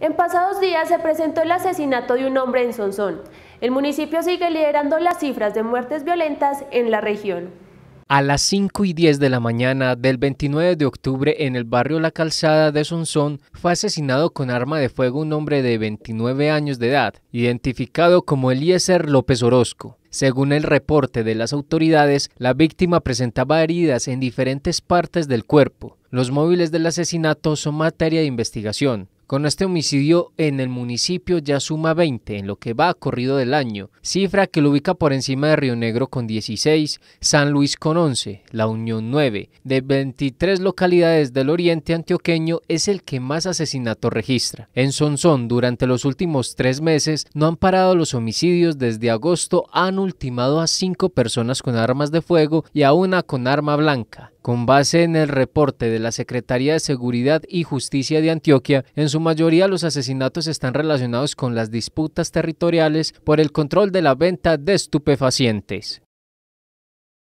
En pasados días se presentó el asesinato de un hombre en Sonsón. El municipio sigue liderando las cifras de muertes violentas en la región. A las 5 y 10 de la mañana del 29 de octubre en el barrio La Calzada de Sonsón fue asesinado con arma de fuego un hombre de 29 años de edad, identificado como Eliezer López Orozco. Según el reporte de las autoridades, la víctima presentaba heridas en diferentes partes del cuerpo. Los móviles del asesinato son materia de investigación. Con este homicidio en el municipio ya suma 20 en lo que va a corrido del año, cifra que lo ubica por encima de Río Negro con 16, San Luis con 11, La Unión 9. De 23 localidades del oriente antioqueño es el que más asesinatos registra. En Sonsón, durante los últimos tres meses, no han parado los homicidios desde agosto, han ultimado a cinco personas con armas de fuego y a una con arma blanca. Con base en el reporte de la Secretaría de Seguridad y Justicia de Antioquia, en su mayoría los asesinatos están relacionados con las disputas territoriales por el control de la venta de estupefacientes.